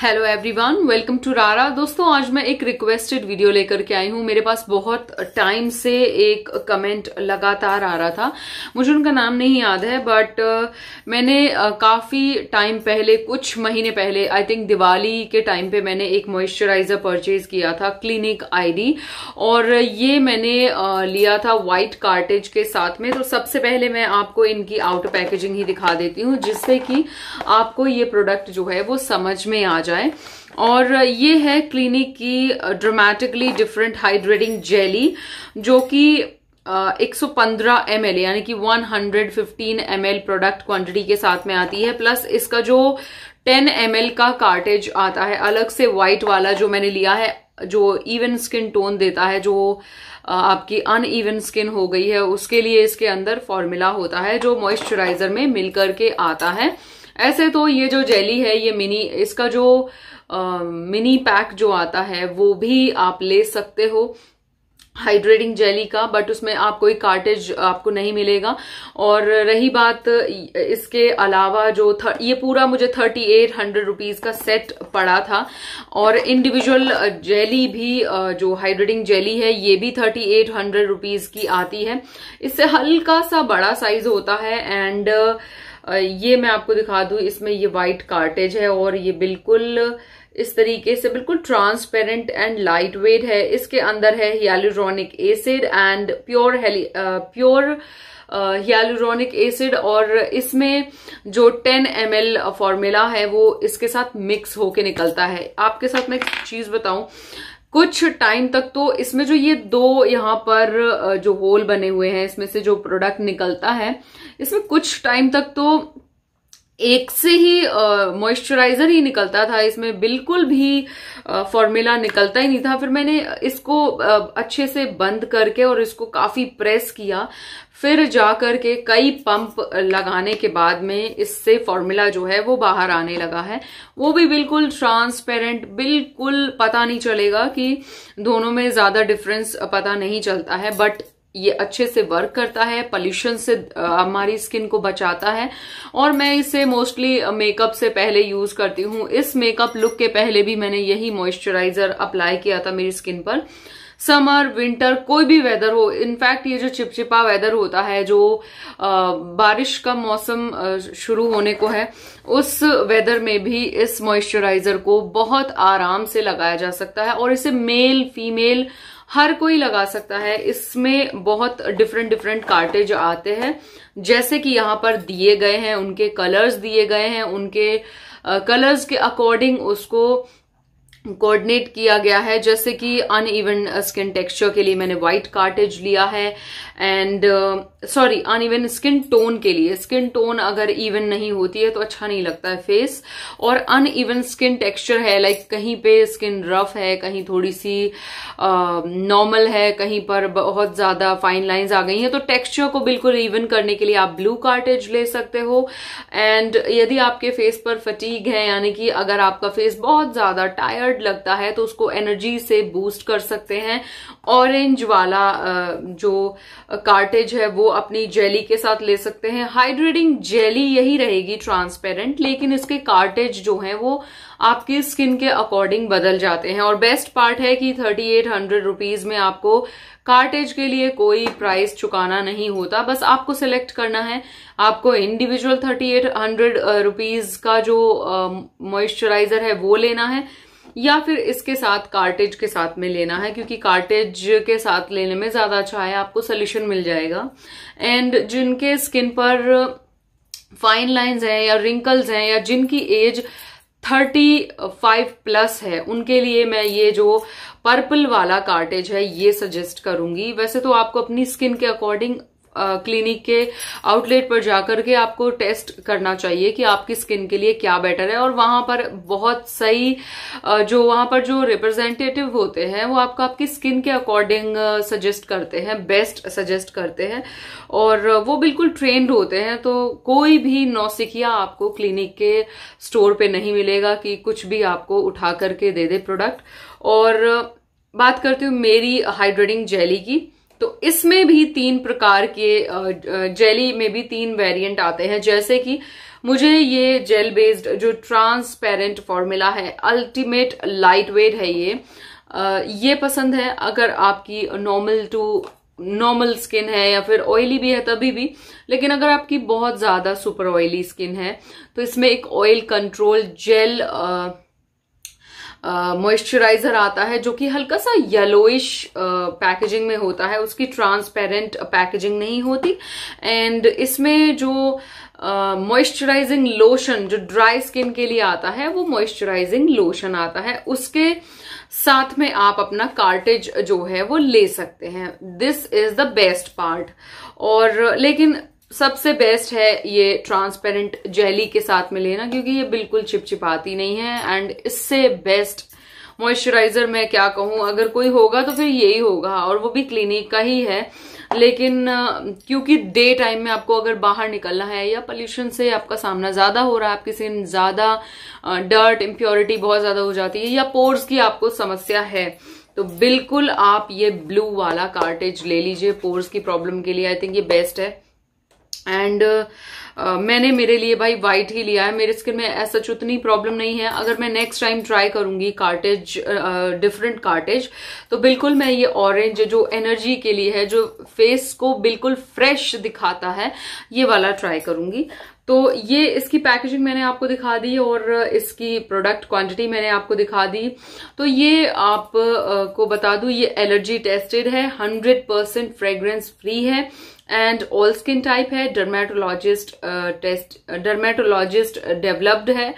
hello everyone welcome to रारा दोस्तों आज मैं एक रिक्वेस्टेड वीडियो लेकर के आई हूँ मेरे पास बहुत टाइम से एक कमेंट लगातार आ रहा था मुझे उनका नाम नहीं याद है बट uh, मैंने uh, काफ़ी टाइम पहले कुछ महीने पहले आई थिंक दिवाली के टाइम पे मैंने एक मॉइस्चराइज़र परचेज किया था क्लिनिक आईडी और ये मैंने uh, लिया था वाइट कार्टेज के साथ में तो सबसे पहले मैं आपको इनकी आउट पैकेजिंग ही दिखा देती हूँ जिससे कि आपको ये प्रोडक्ट जो है वो समझ में आ जाए जाए और ये है क्लिनिक की ड्रामेटिकली डिफरेंट हाइड्रेटिंग जेली जो कि एक सौ पंद्रह एम एल यानी कि one hundred fifteen M L product quantity के साथ में आती है प्लस इसका जो टेन एम एल का कार्टेज आता है अलग से वाइट वाला जो मैंने लिया है जो इवन स्किन टोन देता है जो आपकी अन ईवन स्किन हो गई है उसके लिए इसके अंदर फॉर्मूला होता है जो मॉइस्चराइजर में मिलकर के आता है ऐसे तो ये जो जेली है ये मिनी इसका जो आ, मिनी पैक जो आता है वो भी आप ले सकते हो हाइड्रेटिंग जेली का बट उसमें आप कोई कार्टेज आपको नहीं मिलेगा और रही बात इसके अलावा जो थर, ये पूरा मुझे थर्टी एट हंड्रेड रुपीज़ का सेट पड़ा था और इंडिविजुअल जेली भी जो हाइड्रेटिंग जेली है ये भी थर्टी एट हंड्रेड रुपीज़ की आती है इससे हल्का सा बड़ा साइज होता है एंड uh, ये मैं आपको दिखा दूं इसमें ये वाइट कार्टेज है और ये बिल्कुल इस तरीके से बिल्कुल ट्रांसपेरेंट एंड लाइट वेट है इसके अंदर है hyaluronic acid and pure pure hyaluronic acid और इसमें जो 10 एम एल फॉर्मूला है वो इसके साथ मिक्स होके निकलता है आपके साथ मैं एक चीज बताऊं कुछ टाइम तक तो इसमें जो ये दो यहाँ पर जो होल बने हुए हैं इसमें से जो प्रोडक्ट निकलता है इसमें कुछ टाइम तक तो एक से ही मॉइस्चराइज़र ही निकलता था इसमें बिल्कुल भी फॉर्मूला निकलता ही नहीं था फिर मैंने इसको आ, अच्छे से बंद करके और इसको काफ़ी प्रेस किया फिर जा करके के कई पंप लगाने के बाद में इससे फॉर्मूला जो है वो बाहर आने लगा है वो भी बिल्कुल ट्रांसपेरेंट बिल्कुल पता नहीं चलेगा कि दोनों में ज़्यादा डिफरेंस पता नहीं चलता है बट ये अच्छे से वर्क करता है पॉल्यूशन से हमारी स्किन को बचाता है और मैं इसे मोस्टली मेकअप से पहले यूज करती हूँ इस मेकअप लुक के पहले भी मैंने यही मॉइस्चराइजर अप्लाई किया था मेरी स्किन पर समर विंटर कोई भी वेदर हो इनफैक्ट ये जो चिपचिपा वेदर होता है जो आ, बारिश का मौसम शुरू होने को है उस वेदर में भी इस मॉइस्चराइजर को बहुत आराम से लगाया जा सकता है और इसे मेल फीमेल हर कोई लगा सकता है इसमें बहुत डिफरेंट डिफरेंट कार्टेज आते हैं जैसे कि यहाँ पर दिए गए हैं उनके कलर्स दिए गए हैं उनके कलर्स के अकॉर्डिंग उसको कोऑर्डिनेट किया गया है जैसे कि अन इवन स्किन टेक्सचर के लिए मैंने वाइट कार्टेज लिया है and sorry uneven skin tone के लिए स्किन टोन अगर इवन नहीं होती है तो अच्छा नहीं लगता है फेस और अन इवन स्किन टेक्सचर है लाइक like कहीं पे स्किन रफ है कहीं थोड़ी सी नॉर्मल uh, है कहीं पर बहुत ज्यादा फाइन लाइन्स आ गई हैं तो टेक्स्चर को बिल्कुल इवन करने के लिए आप ब्लू कार्टेज ले सकते हो एंड यदि आपके फेस पर फटीक है यानी कि अगर आपका फेस बहुत ज्यादा टायर्ड रेड लगता है तो उसको एनर्जी से बूस्ट कर सकते हैं ऑरेंज वाला जो कार्टेज है वो अपनी जेली के साथ ले सकते हैं हाइड्रेटिंग जेली यही रहेगी ट्रांसपेरेंट लेकिन इसके कार्टेज जो है वो आपकी स्किन के अकॉर्डिंग बदल जाते हैं और बेस्ट पार्ट है कि थर्टी एट हंड्रेड रुपीज में आपको कार्टेज के लिए कोई प्राइस चुकाना नहीं होता बस आपको सिलेक्ट करना है आपको individual thirty eight hundred rupees का जो मॉइस्चराइजर है वो लेना है या फिर इसके साथ कार्टेज के साथ में लेना है क्योंकि कार्टेज के साथ लेने में ज़्यादा अच्छा है आपको सोल्यूशन मिल जाएगा एंड जिनके स्किन पर फाइन लाइंस हैं या रिंकल्स हैं या जिनकी एज थर्टी फाइव प्लस है उनके लिए मैं ये जो पर्पल वाला कार्टेज है ये सजेस्ट करूंगी वैसे तो आपको अपनी स्किन के अकॉर्डिंग क्लिनिक के आउटलेट पर जाकर के आपको टेस्ट करना चाहिए कि आपकी स्किन के लिए क्या बेटर है और वहां पर बहुत सही जो वहां पर जो रिप्रेजेंटेटिव होते हैं वो आपको आपकी स्किन के अकॉर्डिंग सजेस्ट करते हैं बेस्ट सजेस्ट करते हैं और वो बिल्कुल ट्रेंड होते हैं तो कोई भी नौसिखिया आपको क्लिनिक के स्टोर पे नहीं मिलेगा कि कुछ भी आपको उठा करके दे दे प्रोडक्ट और बात करती हूँ मेरी हाइड्रेटिंग जेली की तो इसमें भी तीन प्रकार के जेली में भी तीन वेरिएंट आते हैं जैसे कि मुझे ये जेल बेस्ड जो ट्रांसपेरेंट फॉर्मूला है अल्टीमेट लाइट वेट है ये ये पसंद है अगर आपकी नॉर्मल टू नॉर्मल स्किन है या फिर ऑयली भी है तभी भी लेकिन अगर आपकी बहुत ज्यादा सुपर ऑयली स्किन है तो इसमें एक ऑयल कंट्रोल जेल आ, मॉइस्चराइजर आता है जो कि हल्का सा येलोइश पैकेजिंग में होता है उसकी ट्रांसपेरेंट पैकेजिंग नहीं होती एंड इसमें जो मॉइस्चराइजिंग uh, लोशन जो ड्राई स्किन के लिए आता है वो मॉइस्चराइजिंग लोशन आता है उसके साथ में आप अपना कार्टेज जो है वो ले सकते हैं this is the best part और लेकिन सबसे बेस्ट है ये ट्रांसपेरेंट जेली के साथ में लेना क्योंकि ये बिल्कुल चिपचिपाती नहीं है एंड इससे बेस्ट मॉइस्चराइजर मैं क्या कहूँ अगर कोई होगा तो फिर यही होगा और वो भी क्लिनिक का ही है लेकिन क्योंकि डे टाइम में आपको अगर बाहर निकलना है या पोल्यूशन से आपका सामना ज़्यादा हो रहा है आपकी स्किन ज़्यादा डर्ट इम्प्योरिटी बहुत ज़्यादा हो जाती है या पोर्स की आपको समस्या है तो बिल्कुल आप ये ब्लू वाला कार्टेज ले लीजिए पोर्स की प्रॉब्लम के लिए आई थिंक ये बेस्ट है एंड uh, uh, मैंने मेरे लिए भाई वाइट ही लिया है मेरे स्किन में ऐसा उतनी प्रॉब्लम नहीं है अगर मैं नेक्स्ट टाइम ट्राई करूंगी कार्टेज डिफरेंट कार्टेज तो बिल्कुल मैं ये ऑरेंज जो एनर्जी के लिए है जो फेस को बिल्कुल फ्रेश दिखाता है ये वाला ट्राई करूंगी तो ये इसकी पैकेजिंग मैंने आपको दिखा दी और इसकी प्रोडक्ट क्वांटिटी मैंने आपको दिखा दी तो ये आप को बता दू ये एलर्जी टेस्टेड है 100 परसेंट फ्रेग्रेंस फ्री है एंड ऑल स्किन टाइप है डर्मेटोलॉजिस्ट टेस्ट डर्मेटोलॉजिस्ट डेवलप्ड है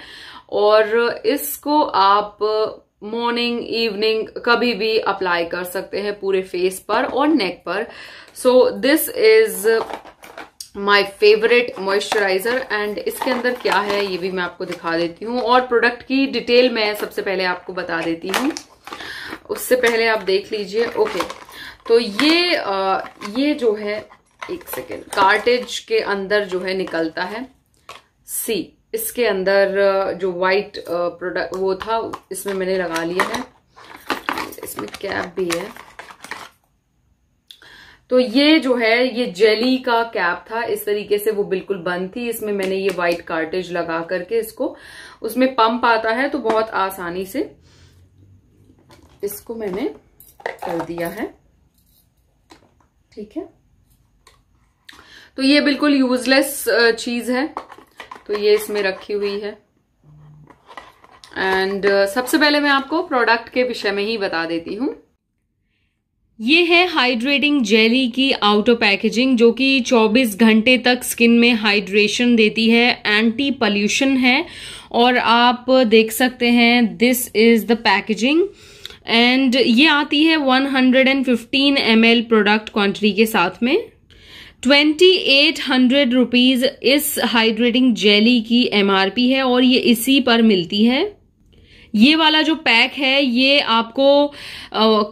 और इसको आप मॉर्निंग इवनिंग कभी भी अप्लाई कर सकते हैं पूरे फेस पर और नेक पर so this is my favourite moisturiser and इसके अंदर क्या है ये भी मैं आपको दिखा देती हूँ और प्रोडक्ट की डिटेल मैं सबसे पहले आपको बता देती हूँ उससे पहले आप देख लीजिए ओके तो ये आ, ये जो है एक सेकेंड कार्टेज के अंदर जो है निकलता है सी इसके अंदर जो वाइट प्रोडक्ट वो था इसमें मैंने लगा लिया है इसमें कैप भी है तो ये जो है ये जेली का कैप था इस तरीके से वो बिल्कुल बंद थी इसमें मैंने ये व्हाइट कार्टेज लगा करके इसको उसमें पंप आता है तो बहुत आसानी से इसको मैंने कर दिया है ठीक है तो ये बिल्कुल यूजलेस चीज है तो ये इसमें रखी हुई है एंड uh, सबसे पहले मैं आपको प्रोडक्ट के विषय में ही बता देती हूं ये है हाइड्रेटिंग जेली की आउटर पैकेजिंग जो कि 24 घंटे तक स्किन में हाइड्रेशन देती है एंटी पॉल्यूशन है और आप देख सकते हैं this is the packaging and ये आती है 115 ml प्रोडक्ट क्वांटिटी के साथ में ट्वेंटी एट हंड्रेड रुपीज़ इस हाइड्रेटिंग जेली की एमआरपी है और ये इसी पर मिलती है ये वाला जो पैक है ये आपको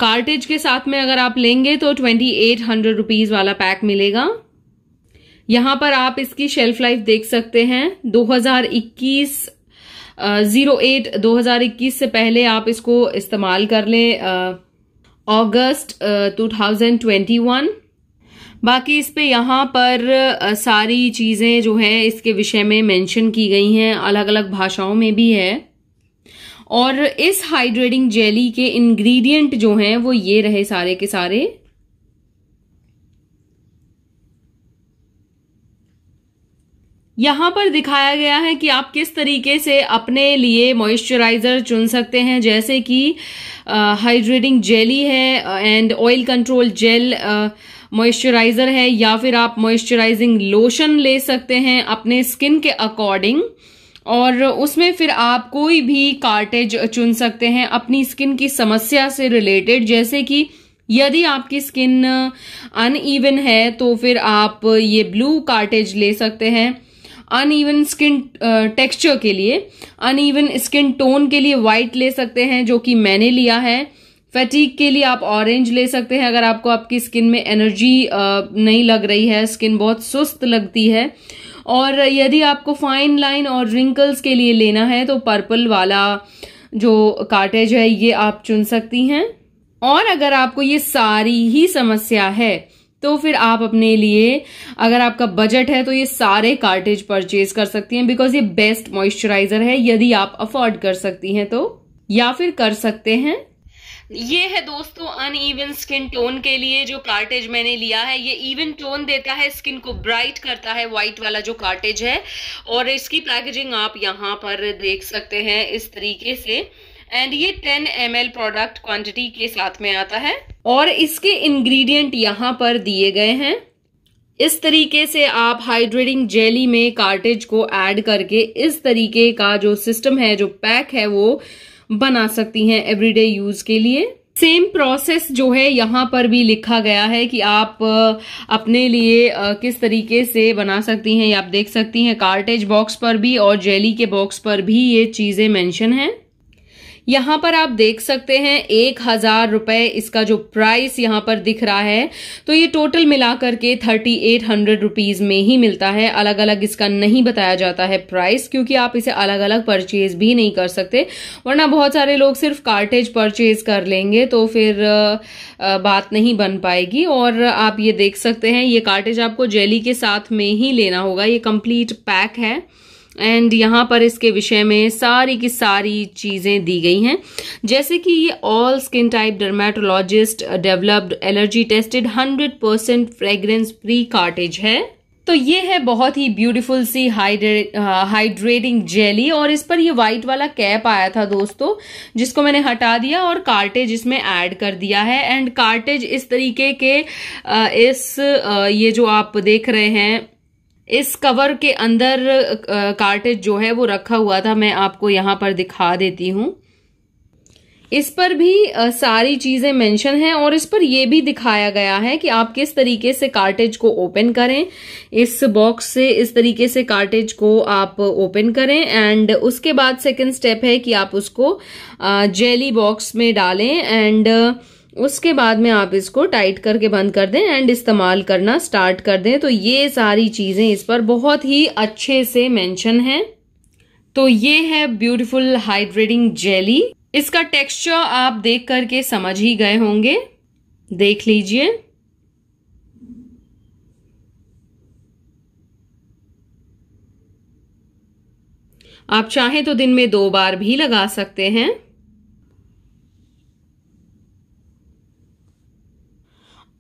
कार्टेज के साथ में अगर आप लेंगे तो ट्वेंटी एट हंड्रेड रुपीज वाला पैक मिलेगा यहां पर आप इसकी शेल्फ लाइफ देख सकते हैं 2021 जीरो एट दो हजार इक्कीस से पहले आप इसको इस्तेमाल कर लें अगस्त टू थाउजेंड ट्वेंटी वन बाकी इस पे यहाँ पर सारी चीज़ें जो है इसके विषय में मेंशन की गई हैं अलग अलग भाषाओं में भी है और इस हाइड्रेटिंग जेली के इंग्रेडिएंट जो हैं वो ये रहे सारे के सारे यहाँ पर दिखाया गया है कि आप किस तरीके से अपने लिए मॉइस्चराइज़र चुन सकते हैं जैसे कि हाइड्रेटिंग जेली है and oil control gel moisturiser है या फिर आप मॉइस्चराइजिंग लोशन ले सकते हैं अपने स्किन के अकॉर्डिंग और उसमें फिर आप कोई भी कार्टेज चुन सकते हैं अपनी स्किन की समस्या से रिलेटेड जैसे कि यदि आपकी स्किन अनइवन है तो फिर आप ये ब्लू कार्टेज ले सकते हैं अनइवन स्किन टेक्सचर के लिए अनइवन स्किन टोन के लिए वाइट ले सकते हैं जो कि मैंने लिया है फैटिक के लिए आप ऑरेंज ले सकते हैं अगर आपको आपकी स्किन में एनर्जी नहीं लग रही है स्किन बहुत सुस्त लगती है और यदि आपको फाइन लाइन और रिंकल्स के लिए लेना है तो पर्पल वाला जो कार्टेज है ये आप चुन सकती हैं और अगर आपको ये सारी ही समस्या है तो फिर आप अपने लिए अगर आपका बजट है तो ये सारे कार्टेज परचेज कर सकती हैं बिकॉज ये बेस्ट मॉइस्चराइजर है यदि आप अफोर्ड कर सकती हैं तो या फिर कर सकते हैं ये है दोस्तों अनइवन स्किन टोन के लिए जो कार्टेज मैंने लिया है ये इवन टोन देता है स्किन को ब्राइट करता है व्हाइट वाला जो कार्टेज है और इसकी पैकेजिंग आप यहाँ पर देख सकते हैं इस तरीके से एंड ये 10 एम प्रोडक्ट क्वांटिटी के साथ में आता है और इसके इंग्रेडिएंट यहाँ पर दिए गए हैं इस तरीके से आप हाइड्रेटिंग जेली में कार्टेज को ऐड करके इस तरीके का जो सिस्टम है जो पैक है वो बना सकती हैं एवरीडे यूज के लिए सेम प्रोसेस जो है यहाँ पर भी लिखा गया है कि आप अपने लिए किस तरीके से बना सकती हैं आप देख सकती हैं कार्टेज बॉक्स पर भी और जेली के बॉक्स पर भी ये चीज़ें मेंशन हैं यहां पर आप देख सकते हैं एक हजार रुपए इसका जो प्राइस यहां पर दिख रहा है तो ये टोटल मिलाकर के थर्टी एट हंड्रेड रुपीज में ही मिलता है अलग अलग इसका नहीं बताया जाता है प्राइस क्योंकि आप इसे अलग अलग परचेज भी नहीं कर सकते वरना बहुत सारे लोग सिर्फ कार्टेज परचेज कर लेंगे तो फिर बात नहीं बन पाएगी और आप ये देख सकते हैं ये कार्टेज आपको जेली के साथ में ही लेना होगा ये कंप्लीट पैक है एंड यहाँ पर इसके विषय में सारी की सारी चीज़ें दी गई हैं जैसे कि ये all skin type dermatologist developed allergy tested 100 percent fragrance free cartridge है तो ये है बहुत ही ब्यूटीफुल सी हाइड्रेटिंग जेली uh, और इस पर ये वाइट वाला कैप आया था दोस्तों जिसको मैंने हटा दिया और कार्टेज इसमें ऐड कर दिया है एंड कार्टेज इस तरीके के uh, इस uh, ये जो आप देख रहे हैं इस कवर के अंदर कार्टेज जो है वो रखा हुआ था मैं आपको यहाँ पर दिखा देती हूँ इस पर भी सारी चीज़ें मेंशन हैं और इस पर यह भी दिखाया गया है कि आप किस तरीके से कार्टेज को ओपन करें इस बॉक्स से इस तरीके से कार्टेज को आप ओपन करें एंड उसके बाद सेकंड स्टेप है कि आप उसको जेली बॉक्स में डालें एंड उसके बाद में आप इसको टाइट करके बंद कर दें एंड इस्तेमाल करना स्टार्ट कर दें तो ये सारी चीज़ें इस पर बहुत ही अच्छे से मेंशन हैं तो ये है ब्यूटीफुल हाइड्रेटिंग जेली इसका टेक्सचर आप देख करके समझ ही गए होंगे देख लीजिए आप चाहें तो दिन में दो बार भी लगा सकते हैं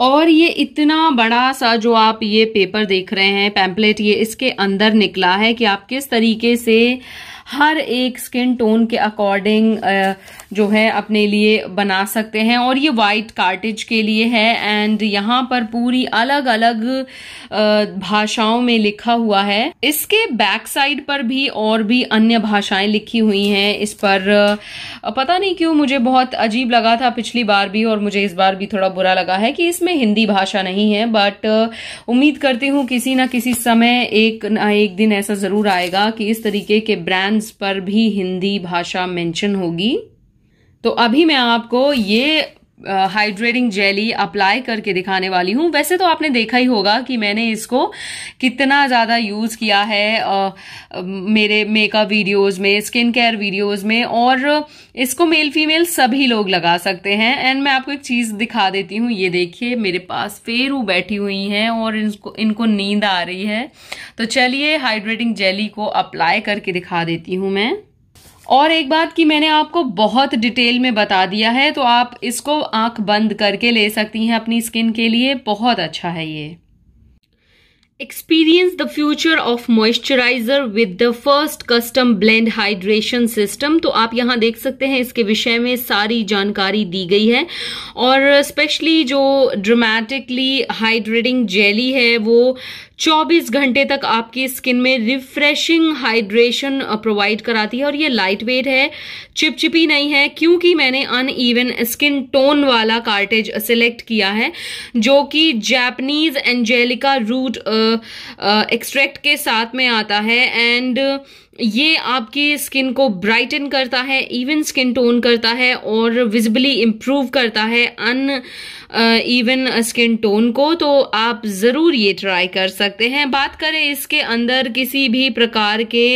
और ये इतना बड़ा सा जो आप ये पेपर देख रहे हैं पैम्पलेट ये इसके अंदर निकला है कि आप किस तरीके से हर एक स्किन टोन के अकॉर्डिंग जो है अपने लिए बना सकते हैं और ये वाइट कार्टेज के लिए है एंड यहाँ पर पूरी अलग अलग भाषाओं में लिखा हुआ है इसके बैक साइड पर भी और भी अन्य भाषाएं लिखी हुई हैं इस पर पता नहीं क्यों मुझे बहुत अजीब लगा था पिछली बार भी और मुझे इस बार भी थोड़ा बुरा लगा है कि इसमें हिंदी भाषा नहीं है बट उम्मीद करती हूँ किसी ना किसी समय एक ना एक दिन ऐसा जरूर आएगा कि इस तरीके के ब्रांड्स पर भी हिंदी भाषा मेंशन होगी तो अभी मैं आपको ये हाइड्रेटिंग जेली अप्लाई करके दिखाने वाली हूँ वैसे तो आपने देखा ही होगा कि मैंने इसको कितना ज़्यादा यूज़ किया है आ, मेरे मेकअप वीडियोस में स्किन केयर वीडियोस में और इसको मेल फीमेल सभी लोग लगा सकते हैं एंड मैं आपको एक चीज़ दिखा देती हूँ ये देखिए मेरे पास फेरू बैठी हुई हैं और इनको इनको नींद आ रही है तो चलिए हाइड्रेटिंग जेली को अप्लाई करके दिखा देती हूँ मैं और एक बात कि मैंने आपको बहुत डिटेल में बता दिया है तो आप इसको आंख बंद करके ले सकती हैं अपनी स्किन के लिए बहुत अच्छा है ये Experience the future of moisturizer with the first custom blend hydration system तो आप यहाँ देख सकते हैं इसके विषय में सारी जानकारी दी गई है और स्पेशली जो ड्रामेटिकली हाइड्रेटिंग जेली है वो 24 घंटे तक आपकी स्किन में रिफ्रेशिंग हाइड्रेशन प्रोवाइड कराती है और ये लाइट वेट है चिपचिपी नहीं है क्योंकि मैंने अनइवन स्किन टोन वाला कार्टेज सेलेक्ट किया है जो कि जैपनीज एंजेलिका रूट आ, एक्सट्रैक्ट के साथ में आता है एंड ये आपकी स्किन को ब्राइटन करता है इवन स्किन टोन करता है और विजिबली इम्प्रूव करता है अन इवन स्किन टोन को तो आप ज़रूर ये ट्राई कर सकते हैं बात करें इसके अंदर किसी भी प्रकार के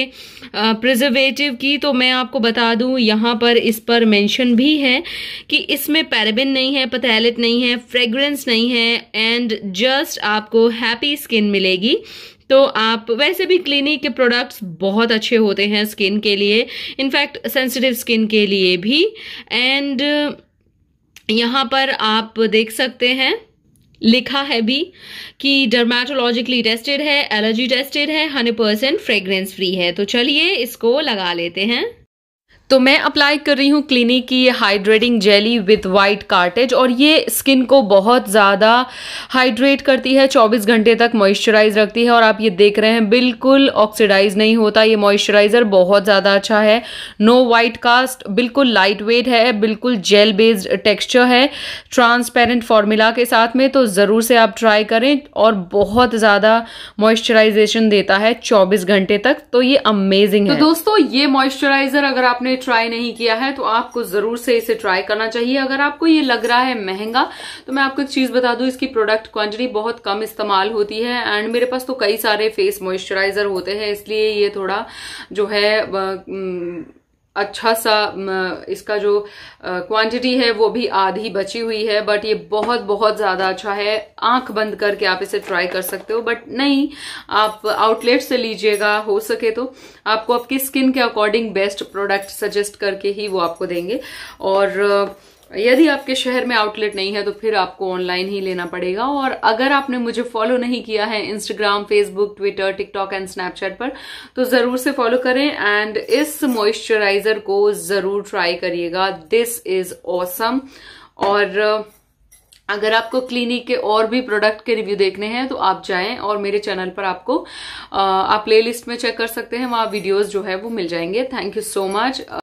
प्रिजर्वेटिव uh, की तो मैं आपको बता दूं यहाँ पर इस पर मेंशन भी है कि इसमें पैराबिन नहीं है पथैलेट नहीं है फ्रेगरेंस नहीं है एंड जस्ट आपको हैप्पी स्किन मिलेगी तो आप वैसे भी क्लिनिक के प्रोडक्ट्स बहुत अच्छे होते हैं स्किन के लिए इनफैक्ट सेंसिटिव स्किन के लिए भी एंड यहाँ पर आप देख सकते हैं लिखा है भी कि डर्माटोलॉजिकली टेस्टेड है एलर्जी टेस्टेड है हंड्रेड परसेंट फ्रेग्रेंस फ्री है तो चलिए इसको लगा लेते हैं तो मैं अप्लाई कर रही हूँ क्लिनिक की hydrating jelly with white cartridge और ये स्किन को बहुत ज़्यादा हाइड्रेट करती है 24 घंटे तक मॉइस्चराइज रखती है और आप ये देख रहे हैं बिल्कुल ऑक्सीडाइज नहीं होता ये मॉइस्चराइज़र बहुत ज़्यादा अच्छा है नो वाइट कास्ट बिल्कुल लाइट वेट है बिल्कुल जेल बेस्ड टेक्स्चर है ट्रांसपेरेंट फार्मूला के साथ में तो ज़रूर से आप ट्राई करें और बहुत ज़्यादा मॉइस्चराइजेशन देता है चौबीस घंटे तक तो ये अमेजिंग तो है तो दोस्तों ये मॉइस्चराइज़र अगर आपने ट्राई नहीं किया है तो आपको जरूर से इसे ट्राई करना चाहिए अगर आपको ये लग रहा है महंगा तो मैं आपको एक चीज बता दू इसकी प्रोडक्ट क्वांटिटी बहुत कम इस्तेमाल होती है एंड मेरे पास तो कई सारे फेस मॉइस्चराइजर होते हैं इसलिए ये थोड़ा जो है अच्छा सा इसका जो क्वांटिटी है वो भी आधी बची हुई है बट ये बहुत बहुत ज़्यादा अच्छा है आंख बंद करके आप इसे ट्राई कर सकते हो बट नहीं आप आउटलेट से लीजिएगा हो सके तो आपको आपकी स्किन के अकॉर्डिंग बेस्ट प्रोडक्ट सजेस्ट करके ही वो आपको देंगे और यदि आपके शहर में आउटलेट नहीं है तो फिर आपको ऑनलाइन ही लेना पड़ेगा और अगर आपने मुझे फॉलो नहीं किया है Instagram Facebook Twitter TikTok and Snapchat पर तो जरूर से फॉलो करें एंड इस मॉइस्चराइजर को जरूर ट्राई करिएगा दिस इज ऑसम और अगर आपको क्लिनिक के और भी प्रोडक्ट के रिव्यू देखने हैं तो आप जाएं और मेरे चैनल पर आपको आप प्लेलिस्ट में चेक कर सकते हैं वहां वीडियोस जो है वो मिल जाएंगे थैंक यू सो मच